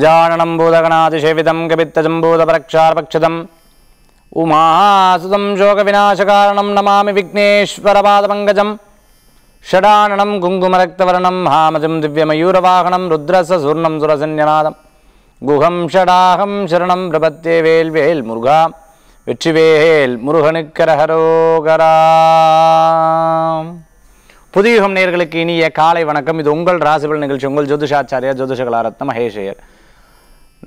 गजाननं भूतगणातिसेवितं कवित्तजम्बूतपरक्षार्पक्षितम् उमासुतं शोकविनाशकारणं नमामि विघ्नेश्वरपादपङ्कजं षडाननं कुङ्कुमरक्तवर्णं हामजं दिव्यमयूरवाहनं रुद्रससूर्णं सुरसन्निनादं गुहं षडाहं शरणं प्रपत्ये वेल् वेल् मुरुगा வெற்றிவேல் முருகனுக்கரஹரோகரா புதியுகம் நேர்களுக்கு இனிய காலை வணக்கம் இது உங்கள் ராசிபல் நிகழ்ச்சி உங்கள் ஜோதிஷாச்சாரியா ஜோதிஷ கலாரத்ன மகேஷயர்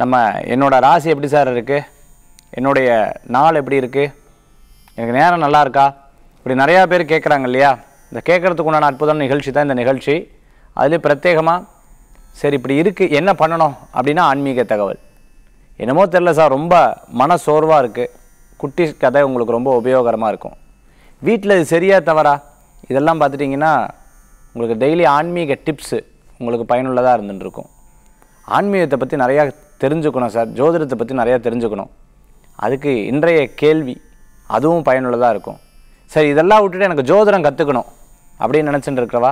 நம்ம என்னோடய ராசி எப்படி சார் இருக்குது என்னுடைய நாள் எப்படி இருக்குது எனக்கு நேரம் நல்லா இருக்கா இப்படி நிறையா பேர் கேட்குறாங்க இல்லையா இந்த கேட்குறதுக்கு உண்டான அற்புதமான நிகழ்ச்சி தான் இந்த நிகழ்ச்சி அதுலேயும் பிரத்யேகமாக சரி இப்படி இருக்குது என்ன பண்ணணும் அப்படின்னா ஆன்மீக தகவல் என்னமோ தெரில சார் ரொம்ப மன சோர்வாக இருக்குது குட்டி கதை உங்களுக்கு ரொம்ப உபயோகரமாக இருக்கும் வீட்டில் இது சரியா தவறா இதெல்லாம் பார்த்துட்டிங்கன்னா உங்களுக்கு டெய்லி ஆன்மீக டிப்ஸு உங்களுக்கு பயனுள்ளதாக இருந்துகிட்டு இருக்கும் ஆன்மீகத்தை பற்றி நிறையா தெரிஞ்சுக்கணும் சார் ஜோதிடத்தை பற்றி நிறையா தெரிஞ்சுக்கணும் அதுக்கு இன்றைய கேள்வி அதுவும் பயனுள்ளதாக இருக்கும் சரி இதெல்லாம் விட்டுட்டு எனக்கு ஜோதிடம் கற்றுக்கணும் அப்படின்னு நினச்சிட்டு இருக்கிறவா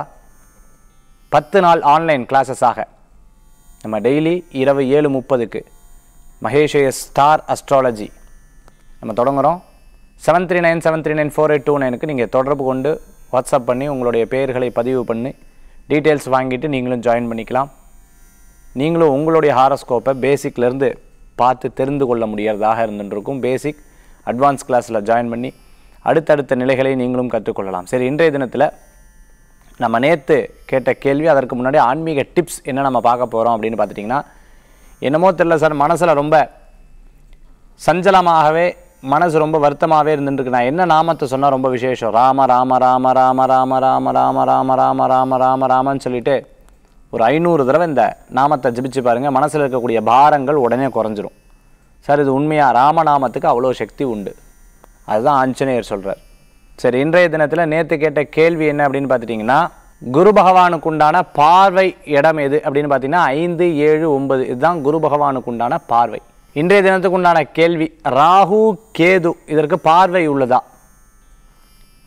பத்து நாள் ஆன்லைன் கிளாஸஸாக நம்ம டெய்லி இரவு ஏழு முப்பதுக்கு மகேஷய ஸ்டார் அஸ்ட்ராலஜி நம்ம தொடங்குகிறோம் seven three nine seven three nine four eight two நைனுக்கு நீங்கள் தொடர்பு கொண்டு வாட்ஸ்அப் பண்ணி உங்களுடைய பெயர்களை பதிவு பண்ணி டீட்டெயில்ஸ் வாங்கிட்டு நீங்களும் ஜாயின் பண்ணிக்கலாம் நீங்களும் உங்களுடைய ஹாரஸ்கோப்பை பேசிக்லேருந்து பார்த்து தெரிந்து கொள்ள முடியறதாக இருந்துருக்கும் பேசிக் அட்வான்ஸ் கிளாஸில் ஜாயின் பண்ணி அடுத்தடுத்த நிலைகளை நீங்களும் கற்றுக்கொள்ளலாம் சரி இன்றைய தினத்தில் நம்ம நேற்று கேட்ட கேள்வி அதற்கு முன்னாடி ஆன்மீக டிப்ஸ் என்ன நம்ம பார்க்க போகிறோம் அப்படின்னு பார்த்துட்டிங்கன்னா என்னமோ தெரில சார் மனசில் ரொம்ப சஞ்சலமாகவே மனசு ரொம்ப வருத்தமாகவே இருந்துருக்கு நான் என்ன நாமத்தை சொன்னால் ரொம்ப விசேஷம் ராம ராம ராம ராம ராம ராம ராம ராம ராம ராம ராமன்னு சொல்லிட்டு ஒரு ஐநூறு தடவை இந்த நாமத்தை ஜபிச்சு பாருங்கள் மனசில் இருக்கக்கூடிய பாரங்கள் உடனே குறைஞ்சிரும் சார் இது உண்மையாக ராமநாமத்துக்கு அவ்வளோ சக்தி உண்டு அதுதான் ஆஞ்சநேயர் சொல்கிறார் சரி இன்றைய தினத்தில் நேற்று கேட்ட கேள்வி என்ன அப்படின்னு பார்த்துட்டிங்கன்னா குரு பகவானுக்கு உண்டான பார்வை இடம் எது அப்படின்னு பார்த்தீங்கன்னா ஐந்து ஏழு ஒன்பது இதுதான் குரு பகவானுக்கு உண்டான பார்வை இன்றைய தினத்துக்கு உண்டான கேள்வி ராகு கேது இதற்கு பார்வை உள்ளதா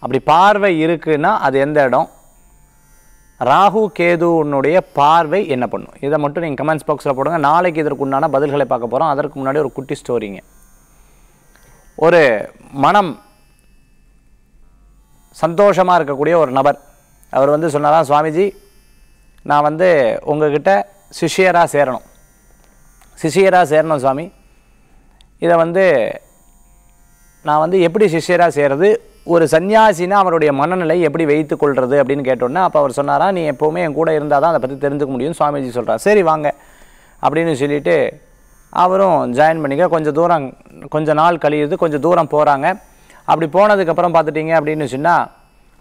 அப்படி பார்வை இருக்குன்னா அது எந்த இடம் ராகு கேது உன்னுடைய பார்வை என்ன பண்ணும் இதை மட்டும் நீங்கள் கமெண்ட்ஸ் பாக்ஸில் போடுங்க நாளைக்கு இதற்கு உண்டான பதில்களை பார்க்க போகிறோம் அதற்கு முன்னாடி ஒரு குட்டி ஸ்டோரிங்க ஒரு மனம் சந்தோஷமாக இருக்கக்கூடிய ஒரு நபர் அவர் வந்து சொன்னாராம் சுவாமிஜி நான் வந்து உங்ககிட்ட சிஷியராக சேரணும் சிஷியராக சேரணும் சுவாமி இதை வந்து நான் வந்து எப்படி சிஷியராக சேர்றது ஒரு சன்னியாசினா அவருடைய மனநிலை எப்படி வைத்து கொள்வது அப்படின்னு கேட்டோன்னே அப்போ அவர் சொன்னாரா நீ எப்போவுமே என் கூட இருந்தால் தான் அதை பற்றி தெரிஞ்சுக்க முடியும்னு சுவாமிஜி சொல்கிறார் சரி வாங்க அப்படின்னு சொல்லிவிட்டு அவரும் ஜாயின் பண்ணிக்க கொஞ்சம் தூரம் கொஞ்சம் நாள் கழியுது கொஞ்சம் தூரம் போகிறாங்க அப்படி போனதுக்கப்புறம் பார்த்துட்டிங்க அப்படின்னு சொன்னால்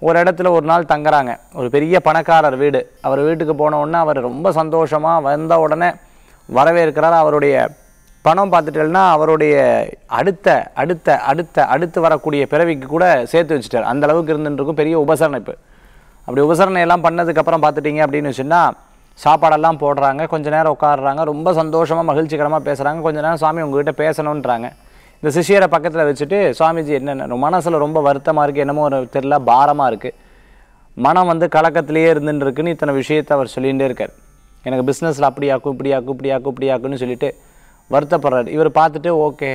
ஒரு இடத்துல ஒரு நாள் தங்குறாங்க ஒரு பெரிய பணக்காரர் வீடு அவர் வீட்டுக்கு போன உடனே அவர் ரொம்ப சந்தோஷமாக வந்த உடனே வரவேற்கிறார் அவருடைய பணம் பார்த்துட்டேன்னா அவருடைய அடுத்த அடுத்த அடுத்த அடுத்து வரக்கூடிய பிறவிக்கு கூட சேர்த்து வச்சுட்டார் அந்த அளவுக்கு இருந்துருக்கும் பெரிய உபசரணை இப்போ அப்படி உபசரணை எல்லாம் பண்ணதுக்கப்புறம் பார்த்துட்டிங்க அப்படின்னு வச்சுன்னா சாப்பாடெல்லாம் போடுறாங்க கொஞ்சம் நேரம் உட்காடுறாங்க ரொம்ப சந்தோஷமாக மகிழ்ச்சிகரமாக பேசுகிறாங்க கொஞ்சம் நேரம் சுவாமி உங்ககிட்ட பேசணுன்றாங்க இந்த சிஷியரை பக்கத்தில் வச்சுட்டு சுவாமிஜி என்னென்ன மனசில் ரொம்ப வருத்தமாக இருக்குது என்னமோ ஒரு தெரில பாரமாக இருக்குது மனம் வந்து கலக்கத்திலேயே இருந்துன்னு இத்தனை விஷயத்தை அவர் சொல்லிகிட்டே இருக்கார் எனக்கு பிஸ்னஸில் அப்படியாக்கும் இப்படியாக்கும் இப்படியாக்கும் இப்படியாக்குன்னு சொல்லிட்டு வருத்தப்படுறாரு இவர் பார்த்துட்டு ஓகே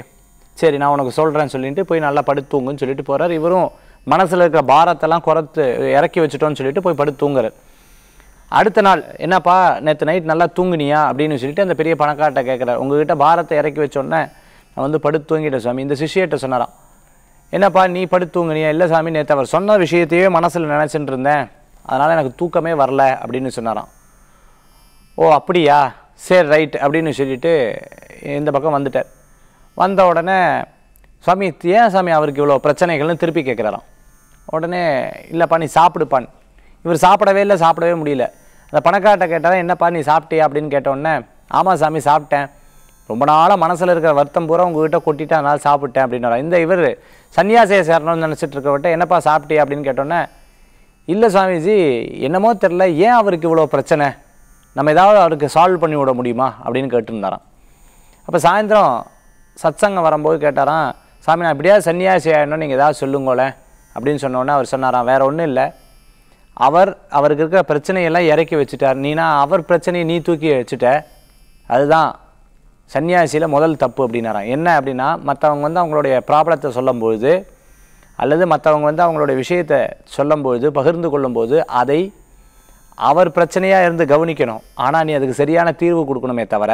சரி நான் உனக்கு சொல்கிறேன்னு சொல்லிட்டு போய் நல்லா படுத்துங்கன்னு சொல்லிட்டு போகிறார் இவரும் மனசில் இருக்கிற பாரத்தெல்லாம் குறைத்து இறக்கி வச்சுட்டோன்னு சொல்லிட்டு போய் படுத்து அடுத்த நாள் என்னப்பா நேற்று நைட் நல்லா தூங்குனியா அப்படின்னு சொல்லிட்டு அந்த பெரிய பணக்கார்ட்ட கேட்குறாரு உங்ககிட்ட பாரத்தை இறக்கி வச்சோன்னே நான் வந்து படுத்து தூங்கிட்டேன் சாமி இந்த சிஷியிட்ட சொன்னாராம் என்னப்பா நீ படு தூங்குனியா இல்லை சாமி நேற்று அவர் சொன்ன விஷயத்தையே மனசில் நினச்சிட்டு இருந்தேன் அதனால் எனக்கு தூக்கமே வரல அப்படின்னு சொன்னாராம் ஓ அப்படியா சரி ரைட் அப்படின்னு சொல்லிட்டு இந்த பக்கம் வந்துட்டார் வந்த உடனே சுவாமி ஏன் சாமி அவருக்கு இவ்வளோ பிரச்சனைகள்னு திருப்பி கேட்குறாராம் உடனே இல்லைப்பா நீ சாப்பிடுப்பான் இவர் சாப்பிடவே இல்லை சாப்பிடவே முடியல அந்த பணக்கார்ட்ட கேட்டால் என்னப்பா நீ சாப்பிட்டியா அப்படின்னு கேட்டோடனே ஆமாம் சாமி சாப்பிட்டேன் ரொம்ப நாளாக மனசில் இருக்கிற வருத்தம் பூரா உங்ககிட்ட கொட்டிட்டு அதனால் சாப்பிட்டேன் அப்படின்னு இந்த இவர் சன்னியாசியை சேரணும்னு நினச்சிட்டு இருக்கவட்ட என்னப்பா சாப்பிட்டியா அப்படின்னு கேட்டோன்னே இல்லை சுவாமிஜி என்னமோ தெரில ஏன் அவருக்கு இவ்வளோ பிரச்சனை நம்ம ஏதாவது அவருக்கு சால்வ் பண்ணி விட முடியுமா அப்படின்னு கேட்டுருந்தாராம் அப்போ சாயந்தரம் சத்சங்கம் வரும்போது கேட்டாராம் சாமி நான் இப்படியாவது சன்னியாசி ஆகிடணும் நீங்கள் ஏதாவது சொல்லுங்களேன் அப்படின்னு சொன்னோன்னே அவர் சொன்னாராம் வேறு ஒன்றும் இல்லை அவர் அவருக்கு இருக்கிற பிரச்சனையெல்லாம் இறக்கி வச்சுட்டார் நீனா அவர் பிரச்சனையை நீ தூக்கி வச்சுட்ட அதுதான் சன்னியாசியில் முதல் தப்பு அப்படின்னாராம் என்ன அப்படின்னா மற்றவங்க வந்து அவங்களுடைய ப்ராப்ளத்தை சொல்லும்பொழுது அல்லது மற்றவங்க வந்து அவங்களுடைய விஷயத்தை சொல்லும்பொழுது பகிர்ந்து கொள்ளும்போது அதை அவர் பிரச்சனையாக இருந்து கவனிக்கணும் ஆனால் நீ அதுக்கு சரியான தீர்வு கொடுக்கணுமே தவிர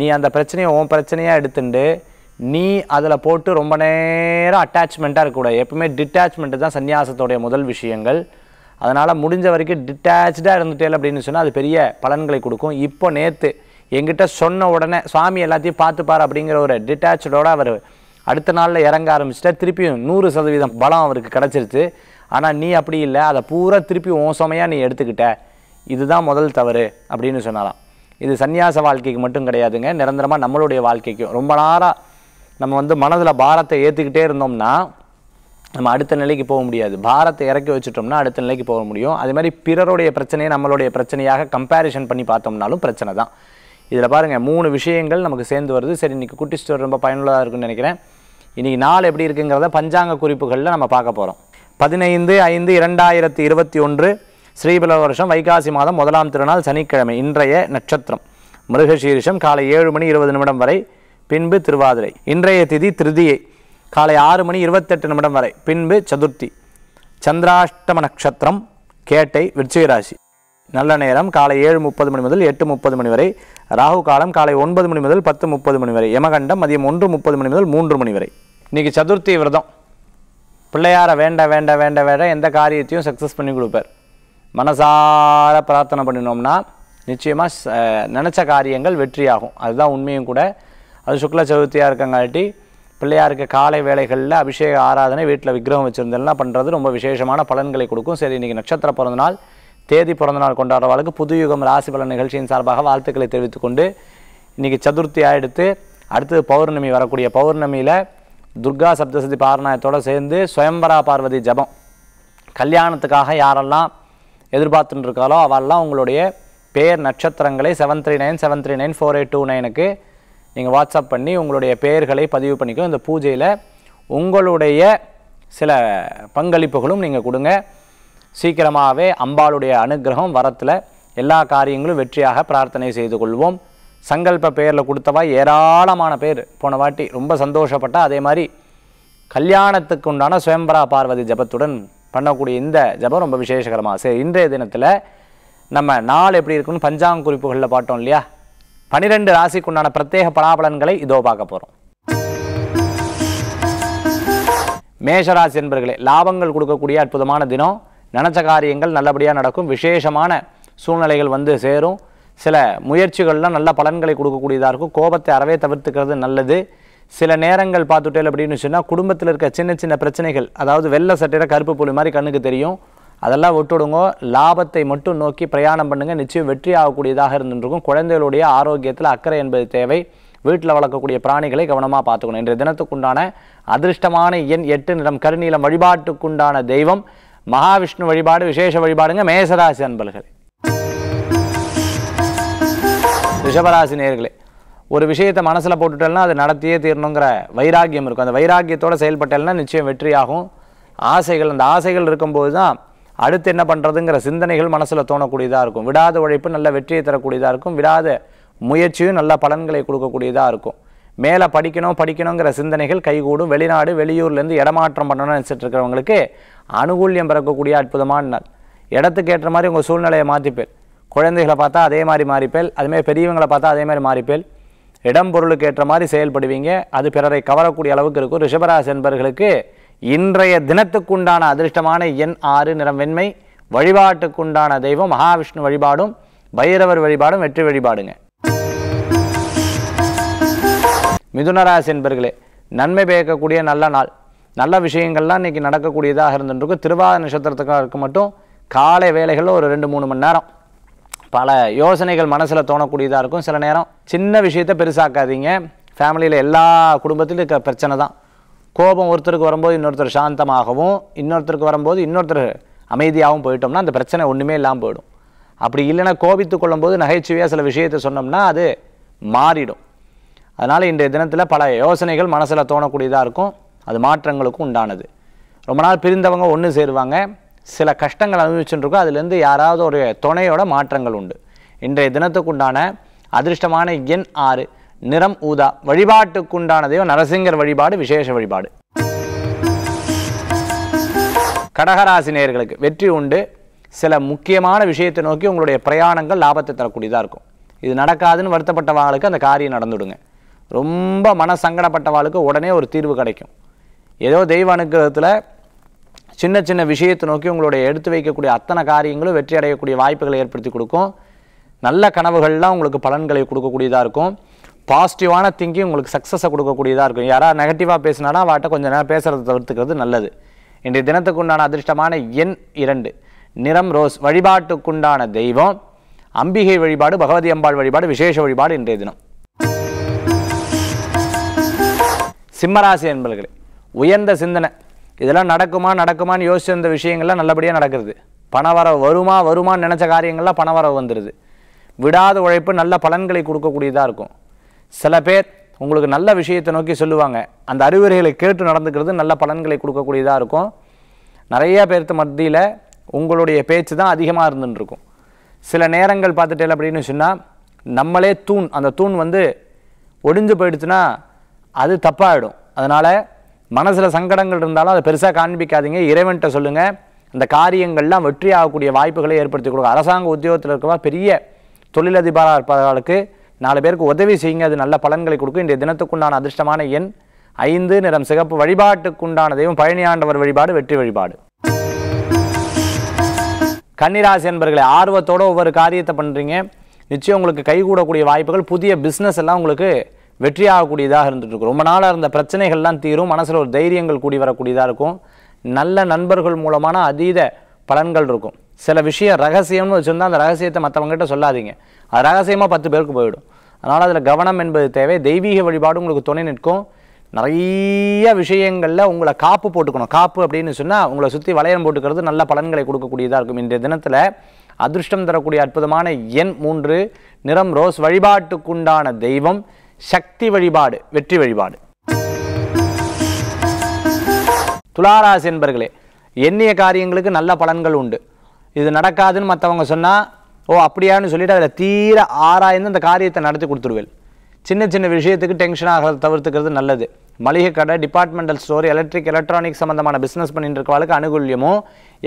நீ அந்த பிரச்சனையை உன் பிரச்சனையாக எடுத்துட்டு நீ அதில் போட்டு ரொம்ப நேரம் அட்டாச்மெண்ட்டாக இருக்கக்கூடாது எப்பவுமே டிட்டாச்மெண்ட்டு தான் சன்னியாசத்தோடைய முதல் விஷயங்கள் அதனால் முடிஞ்ச வரைக்கும் டிட்டாச்சாக இருந்துட்டேல் அப்படின்னு சொன்னால் அது பெரிய பலன்களை கொடுக்கும் இப்போ நேற்று எங்கிட்ட சொன்ன உடனே சுவாமி எல்லாத்தையும் பார்த்துப்பார் அப்படிங்கிற ஒரு டிட்டாச்சோட அவர் அடுத்த நாளில் இறங்க ஆரம்பிச்சிட்டா திருப்பியும் நூறு சதவீதம் பலம் அவருக்கு கிடச்சிருச்சு ஆனால் நீ அப்படி இல்லை அதை பூரா திருப்பி ஓசமையாக நீ எடுத்துக்கிட்ட இதுதான் முதல் தவறு அப்படின்னு சொன்னாலாம் இது சன்னியாச வாழ்க்கைக்கு மட்டும் கிடையாதுங்க நிரந்தரமாக நம்மளுடைய வாழ்க்கைக்கும் ரொம்ப நேரம் நம்ம வந்து மனதில் பாரத்தை ஏற்றுக்கிட்டே இருந்தோம்னா நம்ம அடுத்த நிலைக்கு போக முடியாது பாரத்தை இறக்கி வச்சுட்டோம்னா அடுத்த நிலைக்கு போக முடியும் அதே மாதிரி பிறருடைய பிரச்சனையை நம்மளுடைய பிரச்சனையாக கம்பேரிசன் பண்ணி பார்த்தோம்னாலும் பிரச்சனை தான் இதில் பாருங்கள் மூணு விஷயங்கள் நமக்கு சேர்ந்து வருது சரி இன்றைக்கி குட்டி ஸ்டோர் ரொம்ப பயனுள்ளதாக இருக்குன்னு நினைக்கிறேன் இன்றைக்கி நாள் எப்படி இருக்குங்கிறத பஞ்சாங்க குறிப்புகளில் நம்ம பார்க்க போகிறோம் பதினைந்து ஐந்து இரண்டாயிரத்தி இருபத்தி ஒன்று ஸ்ரீபல வருஷம் வைகாசி மாதம் முதலாம் திருநாள் சனிக்கிழமை இன்றைய நட்சத்திரம் மிருகசீரிஷம் காலை ஏழு மணி இருபது நிமிடம் வரை பின்பு திருவாதிரை இன்றைய திதி திருதியை காலை ஆறு மணி இருபத்தெட்டு நிமிடம் வரை பின்பு சதுர்த்தி சந்திராஷ்டம நட்சத்திரம் கேட்டை விருச்சிகராசி நல்ல நேரம் காலை ஏழு முப்பது மணி முதல் எட்டு முப்பது மணி வரை ராகு காலம் காலை ஒன்பது மணி முதல் பத்து முப்பது மணி வரை யமகண்டம் மதியம் ஒன்று முப்பது மணி முதல் மூன்று மணி வரை இன்றைக்கி சதுர்த்தி விரதம் பிள்ளையாரை வேண்ட வேண்ட வேண்ட வேண்ட எந்த காரியத்தையும் சக்ஸஸ் பண்ணி கொடுப்பார் மனசார பிரார்த்தனை பண்ணினோம்னா நிச்சயமாக நினச்ச காரியங்கள் வெற்றியாகும் அதுதான் உண்மையும் கூட அது சுக்ல சதுர்த்தியாக இருக்கங்காட்டி பிள்ளையாருக்கு காலை வேலைகளில் அபிஷேக ஆராதனை வீட்டில் விக்கிரகம் வச்சுருந்தெல்லாம் பண்ணுறது ரொம்ப விசேஷமான பலன்களை கொடுக்கும் சரி இன்றைக்கி நட்சத்திர பிறந்தநாள் தேதி பிறந்தநாள் புது புதுயுகம் ராசி பலன் நிகழ்ச்சியின் சார்பாக வாழ்த்துக்களை தெரிவித்துக்கொண்டு இன்றைக்கி சதுர்த்தி எடுத்து அடுத்தது பௌர்ணமி வரக்கூடிய பௌர்ணமியில் துர்கா சப்தசதி பாரணாயத்தோடு சேர்ந்து சுயம்பரா பார்வதி ஜபம் கல்யாணத்துக்காக யாரெல்லாம் எதிர்பார்த்துட்டுருக்காளோ அவெல்லாம் உங்களுடைய பேர் நட்சத்திரங்களை seven three nine seven three nine four eight two நைனுக்கு நீங்கள் வாட்ஸ்அப் பண்ணி உங்களுடைய பெயர்களை பதிவு பண்ணிக்கும் இந்த பூஜையில் உங்களுடைய சில பங்களிப்புகளும் நீங்கள் கொடுங்க சீக்கிரமாகவே அம்பாளுடைய அனுகிரகம் வரத்தில் எல்லா காரியங்களும் வெற்றியாக பிரார்த்தனை செய்து கொள்வோம் சங்கல்ப பெயரில் கொடுத்தவா ஏராளமான பேர் போன வாட்டி ரொம்ப சந்தோஷப்பட்டால் அதே மாதிரி கல்யாணத்துக்கு உண்டான சுயம்பரா பார்வதி ஜபத்துடன் பண்ணக்கூடிய இந்த ஜபம் ரொம்ப விசேஷகரமாக சரி இன்றைய தினத்தில் நம்ம நாள் எப்படி இருக்குன்னு பஞ்சாங்க குறிப்புகளில் பார்த்தோம் இல்லையா பனிரெண்டு ராசிக்குண்டான பிரத்யேக பலாபலன்களை இதோ பார்க்க போகிறோம் மேஷராசி என்பர்களே லாபங்கள் கொடுக்கக்கூடிய அற்புதமான தினம் நினச்ச காரியங்கள் நல்லபடியாக நடக்கும் விசேஷமான சூழ்நிலைகள் வந்து சேரும் சில முயற்சிகள்லாம் நல்ல பலன்களை கொடுக்கக்கூடியதாக இருக்கும் கோபத்தை அறவே தவிர்த்துக்கிறது நல்லது சில நேரங்கள் பார்த்துட்டேல் அப்படின்னு சொன்னால் குடும்பத்தில் இருக்க சின்ன சின்ன பிரச்சனைகள் அதாவது வெள்ளை சட்டையில் கருப்பு புலி மாதிரி கண்ணுக்கு தெரியும் அதெல்லாம் விட்டுடுங்க லாபத்தை மட்டும் நோக்கி பிரயாணம் பண்ணுங்கள் நிச்சயம் வெற்றி ஆகக்கூடியதாக இருந்துருக்கும் குழந்தைகளுடைய ஆரோக்கியத்தில் அக்கறை என்பது தேவை வீட்டில் வளர்க்கக்கூடிய பிராணிகளை கவனமாக பார்த்துக்கணும் இன்றைய தினத்துக்குண்டான அதிர்ஷ்டமான எண் எட்டு நிறம் கருநீளம் வழிபாட்டுக்குண்டான தெய்வம் மகாவிஷ்ணு வழிபாடு விசேஷ வழிபாடுங்க மேசராசி அன்பர்களே ரிஷபராசி நேர்களே ஒரு விஷயத்தை மனசில் போட்டுட்டேன்னா அது நடத்தியே தீரணுங்கிற வைராக்கியம் இருக்கும் அந்த வைராக்கியத்தோடு செயல்பட்டேன்னா நிச்சயம் வெற்றியாகும் ஆசைகள் அந்த ஆசைகள் இருக்கும்போது தான் அடுத்து என்ன பண்ணுறதுங்கிற சிந்தனைகள் மனசில் தோணக்கூடியதாக இருக்கும் விடாத உழைப்பு நல்ல வெற்றியை தரக்கூடியதாக இருக்கும் விடாத முயற்சியும் நல்ல பலன்களை கொடுக்கக்கூடியதாக இருக்கும் மேலே படிக்கணும் படிக்கணுங்கிற சிந்தனைகள் கைகூடும் வெளிநாடு வெளியூர்லேருந்து இடமாற்றம் பண்ணணும்னு நினச்சிட்டு இருக்கிறவங்களுக்கு அனுகூல்யம் பிறக்கக்கூடிய அற்புதமான நாள் இடத்துக்கு ஏற்ற மாதிரி உங்கள் சூழ்நிலையை மாற்றிப்பேன் குழந்தைகளை பார்த்தா அதே மாதிரி மாறிப்பேல் அதுமாதிரி பெரியவங்களை பார்த்தா அதே மாதிரி மாறிப்பேல் இடம் பொருளுக்கு ஏற்ற மாதிரி செயல்படுவீங்க அது பிறரை கவரக்கூடிய அளவுக்கு இருக்கும் ரிஷபராசி என்பர்களுக்கு இன்றைய தினத்துக்குண்டான அதிர்ஷ்டமான எண் ஆறு நிறம் வெண்மை வழிபாட்டுக்குண்டான தெய்வம் மகாவிஷ்ணு வழிபாடும் பைரவர் வழிபாடும் வெற்றி வழிபாடுங்க மிதுனராசி என்பர்களே நன்மை பேக்கக்கூடிய நல்ல நாள் நல்ல விஷயங்கள்லாம் இன்றைக்கி நடக்கக்கூடியதாக இருந்துருக்கு திருவாத இருக்க மட்டும் காலை வேலைகளில் ஒரு ரெண்டு மூணு மணி நேரம் பல யோசனைகள் மனசில் தோணக்கூடியதாக இருக்கும் சில நேரம் சின்ன விஷயத்த பெருசாக்காதீங்க ஃபேமிலியில் எல்லா குடும்பத்திலும் இருக்க பிரச்சனை தான் கோபம் ஒருத்தருக்கு வரும்போது இன்னொருத்தர் சாந்தமாகவும் இன்னொருத்தருக்கு வரும்போது இன்னொருத்தர் அமைதியாகவும் போயிட்டோம்னா அந்த பிரச்சனை ஒன்றுமே இல்லாமல் போயிடும் அப்படி இல்லைன்னா கோபித்து கொள்ளும்போது நகைச்சுவையாக சில விஷயத்தை சொன்னோம்னா அது மாறிடும் அதனால் இன்றைய தினத்தில் பல யோசனைகள் மனசில் தோணக்கூடியதாக இருக்கும் அது மாற்றங்களுக்கும் உண்டானது ரொம்ப நாள் பிரிந்தவங்க ஒன்று சேருவாங்க சில கஷ்டங்கள் அனுபவிச்சுருக்கோ அதுலேருந்து யாராவது ஒரு துணையோட மாற்றங்கள் உண்டு இன்றைய தினத்துக்குண்டான அதிர்ஷ்டமான எண் ஆறு நிறம் ஊதா வழிபாட்டுக்குண்டான தெய்வம் நரசிங்கர் வழிபாடு விசேஷ வழிபாடு கடகராசி நேர்களுக்கு வெற்றி உண்டு சில முக்கியமான விஷயத்தை நோக்கி உங்களுடைய பிரயாணங்கள் லாபத்தை தரக்கூடியதாக இருக்கும் இது நடக்காதுன்னு வருத்தப்பட்டவாளுக்கு அந்த காரியம் நடந்துவிடுங்க ரொம்ப மன சங்கடப்பட்டவாளுக்கு உடனே ஒரு தீர்வு கிடைக்கும் ஏதோ தெய்வ அனுகிரகத்தில் சின்ன சின்ன விஷயத்தை நோக்கி உங்களுடைய எடுத்து வைக்கக்கூடிய அத்தனை காரியங்களும் வெற்றி அடையக்கூடிய வாய்ப்புகளை ஏற்படுத்தி கொடுக்கும் நல்ல கனவுகள்லாம் உங்களுக்கு பலன்களை கொடுக்கக்கூடியதாக இருக்கும் பாசிட்டிவான திங்கிங் உங்களுக்கு சக்ஸஸை கொடுக்கக்கூடியதாக இருக்கும் யாராவது நெகட்டிவாக பேசினாலும் அவட்ட கொஞ்சம் நேரம் பேசுகிறத தவிர்த்துக்கிறது நல்லது இன்றைய தினத்துக்கு உண்டான அதிர்ஷ்டமான எண் இரண்டு நிறம் ரோஸ் வழிபாட்டுக்குண்டான தெய்வம் அம்பிகை வழிபாடு பகவதி அம்பாள் வழிபாடு விசேஷ வழிபாடு இன்றைய தினம் சிம்மராசி என்பல்களே உயர்ந்த சிந்தனை இதெல்லாம் நடக்குமா நடக்குமான்னு யோசிச்சு அந்த விஷயங்கள்லாம் நல்லபடியாக நடக்கிறது பணவரவு வருமா வருமானு நினச்ச காரியங்கள்லாம் பணவரவு வந்துடுது விடாத உழைப்பு நல்ல பலன்களை கொடுக்கக்கூடியதாக இருக்கும் சில பேர் உங்களுக்கு நல்ல விஷயத்தை நோக்கி சொல்லுவாங்க அந்த அறிவுரைகளை கேட்டு நடந்துக்கிறது நல்ல பலன்களை கொடுக்கக்கூடியதாக இருக்கும் நிறைய பேர்த்த மத்தியில் உங்களுடைய பேச்சு தான் அதிகமாக இருந்துருக்கும் சில நேரங்கள் பார்த்துட்டேன் அப்படின்னு சொன்னால் நம்மளே தூண் அந்த தூண் வந்து ஒடிஞ்சு போயிடுச்சுன்னா அது தப்பாகிடும் அதனால் மனசில் சங்கடங்கள் இருந்தாலும் அதை பெருசாக காண்பிக்காதீங்க இறைவன்கிட்ட சொல்லுங்கள் அந்த காரியங்கள்லாம் வெற்றி ஆகக்கூடிய வாய்ப்புகளை ஏற்படுத்தி கொடுக்கும் அரசாங்க உத்தியோகத்தில் இருக்கவா பெரிய தொழிலதிபராக இருப்பவர்களுக்கு நாலு பேருக்கு உதவி செய்யுங்க அது நல்ல பலன்களை கொடுக்கும் இன்றைய தினத்துக்குண்டான அதிர்ஷ்டமான எண் ஐந்து நிறம் சிகப்பு வழிபாட்டுக்குண்டான தெய்வம் பழனியாண்டவர் வழிபாடு வெற்றி வழிபாடு கன்னிராசி என்பர்களை ஆர்வத்தோடு ஒவ்வொரு காரியத்தை பண்ணுறீங்க நிச்சயம் உங்களுக்கு கைகூடக்கூடிய வாய்ப்புகள் புதிய பிஸ்னஸ் எல்லாம் உங்களுக்கு வெற்றியாகக்கூடியதாக இருந்துட்டு இருக்கும் ரொம்ப நாளாக இருந்த பிரச்சனைகள்லாம் தீரும் மனசில் ஒரு தைரியங்கள் கூடி வரக்கூடியதாக இருக்கும் நல்ல நண்பர்கள் மூலமான அதீத பலன்கள் இருக்கும் சில விஷயம் ரகசியம்னு வச்சுருந்தா அந்த ரகசியத்தை மற்றவங்ககிட்ட சொல்லாதீங்க அது ரகசியமாக பத்து பேருக்கு போயிடும் அதனால் அதில் கவனம் என்பது தேவை தெய்வீக வழிபாடு உங்களுக்கு துணை நிற்கும் நிறைய விஷயங்களில் உங்களை காப்பு போட்டுக்கணும் காப்பு அப்படின்னு சொன்னால் உங்களை சுற்றி வளையம் போட்டுக்கிறது நல்ல பலன்களை கொடுக்கக்கூடியதாக இருக்கும் இன்றைய தினத்தில் அதிர்ஷ்டம் தரக்கூடிய அற்புதமான எண் மூன்று நிறம் ரோஸ் வழிபாட்டுக்குண்டான தெய்வம் சக்தி வழிபாடு வெற்றி வழிபாடு துளாராசி என்பர்களே எண்ணிய காரியங்களுக்கு நல்ல பலன்கள் உண்டு இது நடக்காதுன்னு மற்றவங்க சொன்னால் ஓ அப்படியான்னு சொல்லிட்டு அதில் தீர ஆராய்ந்து அந்த காரியத்தை நடத்தி கொடுத்துருவேன் சின்ன சின்ன விஷயத்துக்கு டென்ஷன் ஆகிறத தவிர்த்துக்கிறது நல்லது மளிகை கடை டிபார்ட்மெண்டல் ஸ்டோர் எலக்ட்ரிக் எலக்ட்ரானிக் சம்மந்தமான பிஸ்னஸ் பண்ணிட்டு இருக்கவளுக்கு அனுகூல்யமும்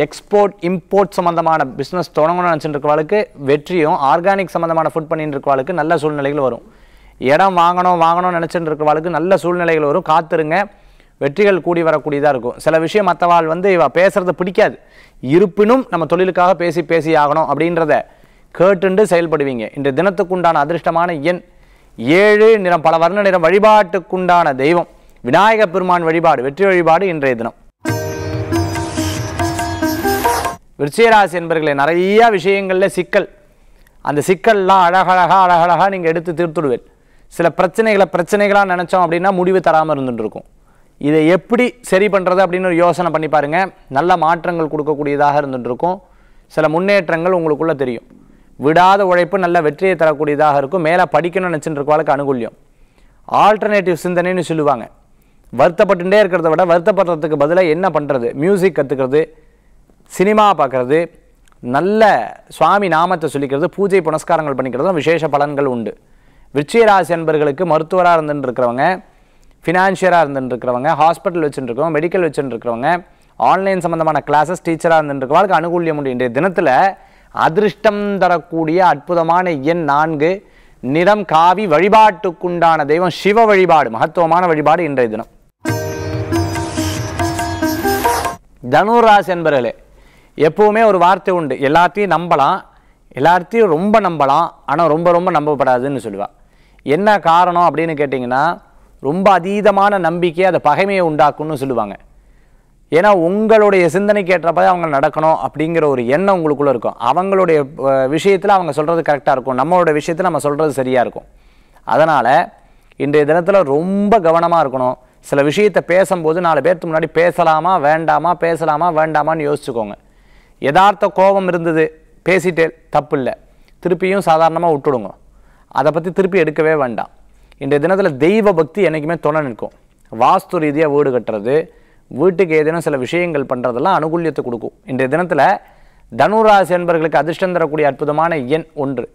எக்ஸ்போர்ட் இம்போர்ட் சம்மந்தமான பிஸ்னஸ் தொடங்கணும்னு நினச்சிட்டு இருக்கவளுக்கு வெற்றியும் ஆர்கானிக் சம்மந்தமான ஃபுட் பண்ணிட்டு இருக்கவளுக்கு நல்ல சூழ்நிலைகள் வரும் இடம் வாங்கணும் வாங்கணும்னு நினச்சிட்டு வாழ்க்கை நல்ல சூழ்நிலைகள் வரும் காத்துருங்க வெற்றிகள் கூடி வரக்கூடியதாக இருக்கும் சில விஷயம் மற்றவாள் வந்து இவ பேசுறது பிடிக்காது இருப்பினும் நம்ம தொழிலுக்காக பேசி பேசி ஆகணும் அப்படின்றத கேட்டுண்டு செயல்படுவீங்க இன்று தினத்துக்குண்டான அதிர்ஷ்டமான எண் ஏழு நிறம் பல வர்ண நிறம் வழிபாட்டுக்குண்டான தெய்வம் விநாயக பெருமான் வழிபாடு வெற்றி வழிபாடு இன்றைய தினம் விருச்சிகராசி என்பர்களே நிறைய விஷயங்களில் சிக்கல் அந்த சிக்கல்லாம் அழகழகாக அழகழகாக நீங்கள் எடுத்து தீர்த்துடுவேன் சில பிரச்சனைகளை பிரச்சனைகளாக நினச்சோம் அப்படின்னா முடிவு தராமல் இருந்துட்டுருக்கும் இதை எப்படி சரி பண்ணுறது அப்படின்னு ஒரு யோசனை பண்ணி பாருங்கள் நல்ல மாற்றங்கள் கொடுக்கக்கூடியதாக இருந்துட்டுருக்கும் சில முன்னேற்றங்கள் உங்களுக்குள்ளே தெரியும் விடாத உழைப்பு நல்ல வெற்றியை தரக்கூடியதாக இருக்கும் மேலே படிக்கணும்னு நினச்சிட்டு இருக்கவாளுக்கு அனுகூல்யம் ஆல்டர்னேட்டிவ் சிந்தனைன்னு சொல்லுவாங்க வருத்தப்பட்டுட்டே இருக்கிறத விட வருத்தப்படுறதுக்கு பதிலாக என்ன பண்ணுறது மியூசிக் கற்றுக்கிறது சினிமா பார்க்குறது நல்ல சுவாமி நாமத்தை சொல்லிக்கிறது பூஜை புனஸ்காரங்கள் பண்ணிக்கிறது விசேஷ பலன்கள் உண்டு விருச்சிகராசி அன்பர்களுக்கு மருத்துவராக இருந்துருக்கிறவங்க இருக்கிறவங்க ஃபினான்ஷியராக இருக்கிறவங்க ஹாஸ்பிட்டல் வச்சுட்டு இருக்கவங்க மெடிக்கல் வச்சுட்டு இருக்கிறவங்க ஆன்லைன் சம்மந்தமான கிளாஸஸ் டீச்சராக இருந்துருக்கவாளுக்கு அனுகூலியம் உண்டு இன்றைய தினத்தில் அதிர்ஷ்டம் தரக்கூடிய அற்புதமான எண் நான்கு நிறம் காவி வழிபாட்டுக்குண்டான தெய்வம் சிவ வழிபாடு மகத்துவமான வழிபாடு இன்றைய தினம் தனுராசி என்பர்களே எப்பவுமே ஒரு வார்த்தை உண்டு எல்லாத்தையும் நம்பலாம் எல்லாத்தையும் ரொம்ப நம்பலாம் ஆனால் ரொம்ப ரொம்ப நம்பப்படாதுன்னு சொல்லுவாள் என்ன காரணம் அப்படின்னு கேட்டிங்கன்னா ரொம்ப அதீதமான நம்பிக்கை அதை பகைமையை உண்டாக்கும்னு சொல்லுவாங்க ஏன்னா உங்களுடைய சிந்தனைக்கு ஏற்றப்ப அவங்க நடக்கணும் அப்படிங்கிற ஒரு எண்ணம் உங்களுக்குள்ளே இருக்கும் அவங்களுடைய விஷயத்தில் அவங்க சொல்கிறது கரெக்டாக இருக்கும் நம்மளோட விஷயத்தில் நம்ம சொல்கிறது சரியாக இருக்கும் அதனால் இன்றைய தினத்தில் ரொம்ப கவனமாக இருக்கணும் சில விஷயத்தை பேசும்போது நாலு பேர்த்து முன்னாடி பேசலாமா வேண்டாமா பேசலாமா வேண்டாமான்னு யோசிச்சுக்கோங்க யதார்த்த கோபம் இருந்தது பேசிட்டே தப்பு இல்லை திருப்பியும் சாதாரணமாக விட்டுடுங்க அதை பற்றி திருப்பி எடுக்கவே வேண்டாம் இன்றைய தினத்தில் தெய்வ பக்தி என்றைக்குமே துணை நிற்கும் வாஸ்து ரீதியாக வீடு கட்டுறது வீட்டுக்கு ஏதேனும் சில விஷயங்கள் பண்ணுறதெல்லாம் அனுகூல்யத்தை கொடுக்கும் இன்றைய தினத்தில் தனுராசி என்பர்களுக்கு அதிர்ஷ்டம் தரக்கூடிய அற்புதமான எண் ஒன்று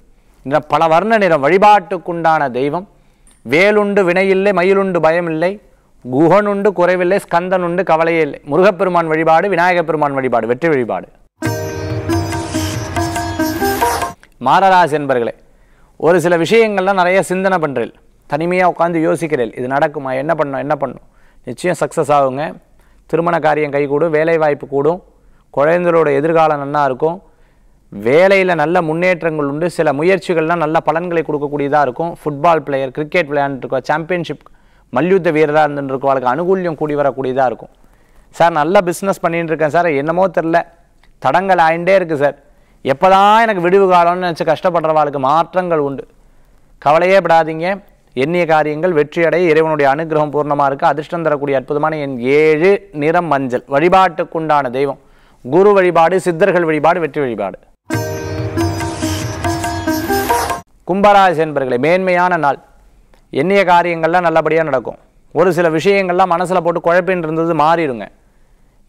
இந்த பல வர்ண நிறம் வழிபாட்டுக்குண்டான தெய்வம் வேலுண்டு வினையில்லை மயிலுண்டு பயமில்லை குகனுண்டு குறைவில்லை ஸ்கந்தனுண்டு கவலையில்லை கவலையே இல்லை முருகப்பெருமான் வழிபாடு விநாயகப் பெருமான் வழிபாடு வெற்றி வழிபாடு மாரராசி என்பர்களே ஒரு சில விஷயங்கள்லாம் நிறைய சிந்தனை பண்ணுறேன் தனிமையாக உட்காந்து யோசிக்கிறேன் இது நடக்குமா என்ன பண்ணும் என்ன பண்ணும் நிச்சயம் சக்ஸஸ் ஆகுங்க திருமண காரியம் கைகூடும் வேலை வாய்ப்பு கூடும் குழந்தைகளோட எதிர்காலம் நல்லா இருக்கும் வேலையில் நல்ல முன்னேற்றங்கள் உண்டு சில முயற்சிகள்லாம் நல்ல பலன்களை கொடுக்கக்கூடியதாக இருக்கும் ஃபுட்பால் பிளேயர் கிரிக்கெட் விளையாண்டுருக்கோம் சாம்பியன்ஷிப் மல்யுத்த வீரராக இருந்துட்டுருக்கோம் அவளுக்கு அனுகூல்யம் கூடி வரக்கூடியதாக இருக்கும் சார் நல்லா பிஸ்னஸ் பண்ணிகிட்டு இருக்கேன் சார் என்னமோ தெரில தடங்கள் ஆயிண்டே இருக்குது சார் எப்போதான் எனக்கு விடுவு காலம்னு நினச்சி கஷ்டப்படுறவாளுக்கு மாற்றங்கள் உண்டு கவலையே படாதீங்க எண்ணிய காரியங்கள் வெற்றியடைய இறைவனுடைய அனுகிரகம் பூர்ணமாக இருக்குது அதிர்ஷ்டம் தரக்கூடிய அற்புதமான என் ஏழு நிறம் மஞ்சள் வழிபாட்டுக்குண்டான தெய்வம் குரு வழிபாடு சித்தர்கள் வழிபாடு வெற்றி வழிபாடு கும்பராசி என்பர்களே மேன்மையான நாள் எண்ணிய காரியங்கள்லாம் நல்லபடியாக நடக்கும் ஒரு சில விஷயங்கள்லாம் மனசில் போட்டு குழப்பின்றிருந்தது இருந்தது மாறிடுங்க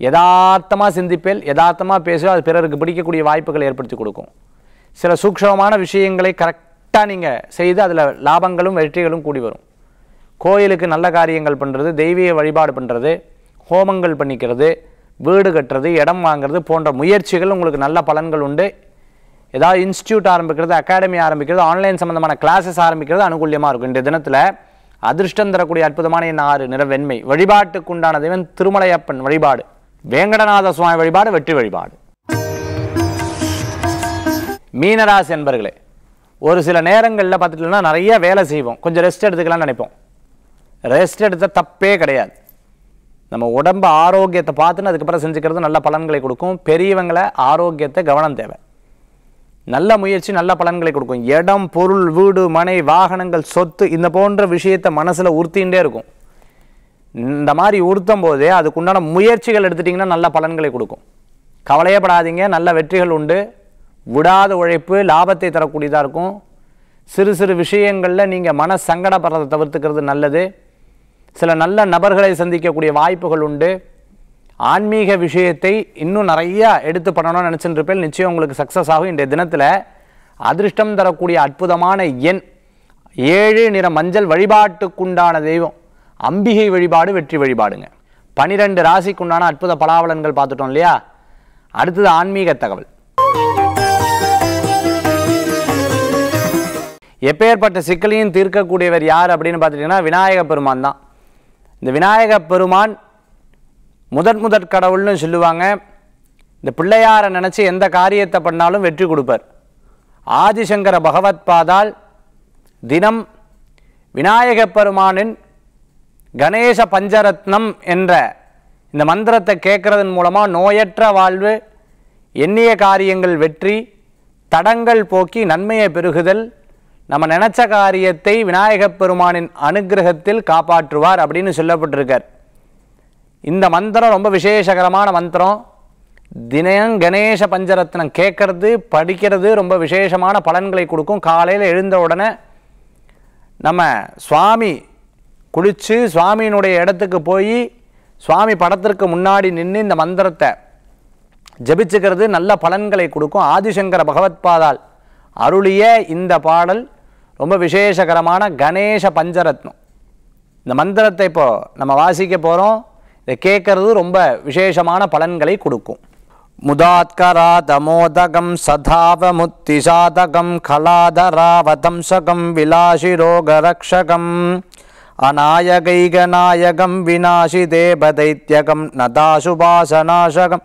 யதார்த்தமாக சிந்திப்பேல் யதார்த்தமாக பேசுவோ அது பிறருக்கு பிடிக்கக்கூடிய வாய்ப்புகளை ஏற்படுத்தி கொடுக்கும் சில சூக்ஷமான விஷயங்களை கரெக்டாக நீங்கள் செய்து அதில் லாபங்களும் வெற்றிகளும் கூடி வரும் கோயிலுக்கு நல்ல காரியங்கள் பண்ணுறது தெய்வீக வழிபாடு பண்ணுறது ஹோமங்கள் பண்ணிக்கிறது வீடு கட்டுறது இடம் வாங்கிறது போன்ற முயற்சிகள் உங்களுக்கு நல்ல பலன்கள் உண்டு ஏதாவது இன்ஸ்டியூட் ஆரம்பிக்கிறது அகாடமி ஆரம்பிக்கிறது ஆன்லைன் சம்மந்தமான கிளாஸஸ் ஆரம்பிக்கிறது அனுகூலியமாக இருக்கும் இந்த தினத்தில் அதிர்ஷ்டம் தரக்கூடிய அற்புதமான என் ஆறு நிறவெண்மை வழிபாட்டுக்குண்டான தெய்வன் திருமலையப்பன் வழிபாடு வேங்கடநாத சுவாமி வழிபாடு வெற்றி வழிபாடு மீனராசி என்பர்களே ஒரு சில நேரங்களில் பார்த்துட்டோம்னா நிறைய வேலை செய்வோம் கொஞ்சம் ரெஸ்ட் எடுத்துக்கலாம்னு நினைப்போம் ரெஸ்ட் எடுத்த தப்பே கிடையாது நம்ம உடம்பு ஆரோக்கியத்தை பார்த்துன்னு அதுக்கப்புறம் செஞ்சுக்கிறது நல்ல பலன்களை கொடுக்கும் பெரியவங்களை ஆரோக்கியத்தை கவனம் தேவை நல்ல முயற்சி நல்ல பலன்களை கொடுக்கும் இடம் பொருள் வீடு மனை வாகனங்கள் சொத்து இந்த போன்ற விஷயத்தை மனசில் உறுத்தின்றே இருக்கும் இந்த மாதிரி உறுத்தும் போது அதுக்குண்டான முயற்சிகள் எடுத்துட்டிங்கன்னா நல்ல பலன்களை கொடுக்கும் கவலையப்படாதீங்க நல்ல வெற்றிகள் உண்டு விடாத உழைப்பு லாபத்தை தரக்கூடியதாக இருக்கும் சிறு சிறு விஷயங்களில் நீங்கள் மன சங்கடப்படுறதை தவிர்த்துக்கிறது நல்லது சில நல்ல நபர்களை சந்திக்கக்கூடிய வாய்ப்புகள் உண்டு ஆன்மீக விஷயத்தை இன்னும் நிறையா எடுத்து பண்ணணும்னு நினச்சிட்டு இருப்பேன் நிச்சயம் உங்களுக்கு சக்ஸஸ் ஆகும் இன்றைய தினத்தில் அதிர்ஷ்டம் தரக்கூடிய அற்புதமான எண் ஏழு நிற மஞ்சள் வழிபாட்டுக்குண்டான தெய்வம் அம்பிகை வழிபாடு வெற்றி வழிபாடுங்க பனிரெண்டு உண்டான அற்புத பலாவலன்கள் பார்த்துட்டோம் இல்லையா அடுத்தது ஆன்மீக தகவல் எப்பேற்பட்ட சிக்கலையும் தீர்க்கக்கூடியவர் யார் அப்படின்னு பார்த்துட்டிங்கன்னா விநாயக பெருமான் தான் இந்த விநாயக பெருமான் முதற் முதற் கடவுள்னு சொல்லுவாங்க இந்த பிள்ளையாரை நினச்சி எந்த காரியத்தை பண்ணாலும் வெற்றி கொடுப்பார் ஆதிசங்கர பகவத் பாதால் தினம் விநாயக பெருமானின் கணேச பஞ்சரத்னம் என்ற இந்த மந்திரத்தை கேட்குறதன் மூலமாக நோயற்ற வாழ்வு எண்ணிய காரியங்கள் வெற்றி தடங்கள் போக்கி நன்மையை பெருகுதல் நம்ம நினச்ச காரியத்தை விநாயகப் பெருமானின் அனுகிரகத்தில் காப்பாற்றுவார் அப்படின்னு சொல்லப்பட்டிருக்கார் இந்த மந்திரம் ரொம்ப விசேஷகரமான மந்திரம் தினம் கணேச பஞ்சரத்னம் கேட்கறது படிக்கிறது ரொம்ப விசேஷமான பலன்களை கொடுக்கும் காலையில் எழுந்த உடனே நம்ம சுவாமி குளித்து சுவாமியினுடைய இடத்துக்கு போய் சுவாமி படத்திற்கு முன்னாடி நின்று இந்த மந்திரத்தை ஜபிச்சுக்கிறது நல்ல பலன்களை கொடுக்கும் ஆதிசங்கர பகவத்பாதால் அருளிய இந்த பாடல் ரொம்ப விசேஷகரமான கணேச பஞ்சரத்னம் இந்த மந்திரத்தை இப்போது நம்ம வாசிக்க போகிறோம் இதை கேட்கறது ரொம்ப விசேஷமான பலன்களை கொடுக்கும் சதாவமுத்தி சாதகம் கலாதராவதம்சகம் விலாசிரோகரக்ஷகம் அநாயகைகநாயகம் விநாசி தேபதைத்யகம் நதாசுபாசநாசகம்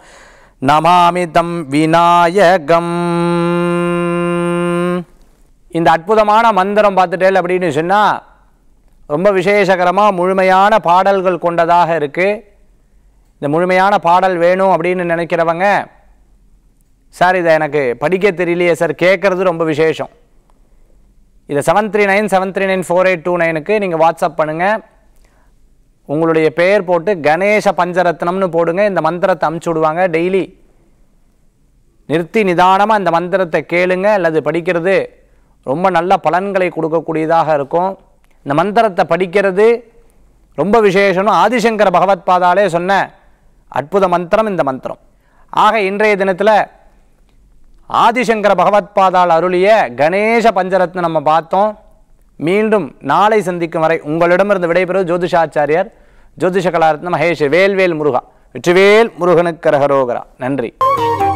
நமாமிதம் விநாயகம் இந்த அற்புதமான மந்திரம் பார்த்துட்டேல் அப்படின்னு சொன்னால் ரொம்ப விசேஷகரமாக முழுமையான பாடல்கள் கொண்டதாக இருக்குது இந்த முழுமையான பாடல் வேணும் அப்படின்னு நினைக்கிறவங்க சார் இதை எனக்கு படிக்க தெரியலையே சார் கேட்குறது ரொம்ப விசேஷம் இதை seven three nine seven three nine four eight two நைனுக்கு நீங்கள் வாட்ஸ்அப் பண்ணுங்கள் உங்களுடைய பெயர் போட்டு கணேச பஞ்சரத்னம்னு போடுங்க இந்த மந்திரத்தை அமுச்சு விடுவாங்க டெய்லி நிறுத்தி நிதானமாக இந்த மந்திரத்தை கேளுங்க அல்லது படிக்கிறது ரொம்ப நல்ல பலன்களை கொடுக்கக்கூடியதாக இருக்கும் இந்த மந்திரத்தை படிக்கிறது ரொம்ப விசேஷனும் ஆதிசங்கர பகவத் பாதாலே சொன்ன அற்புத மந்திரம் இந்த மந்திரம் ஆக இன்றைய தினத்தில் ஆதிசங்கர பாதால் அருளிய கணேச பஞ்சரத்னம் நம்ம பார்த்தோம் மீண்டும் நாளை சந்திக்கும் வரை உங்களிடமிருந்து விடைபெறுவது ஜோதிஷாச்சாரியர் ஜோதிஷ கலாரத்ன மகேஷ் வேல்வேல் முருகா வெற்றிவேல் முருகனுக்கு ரகரோகரா நன்றி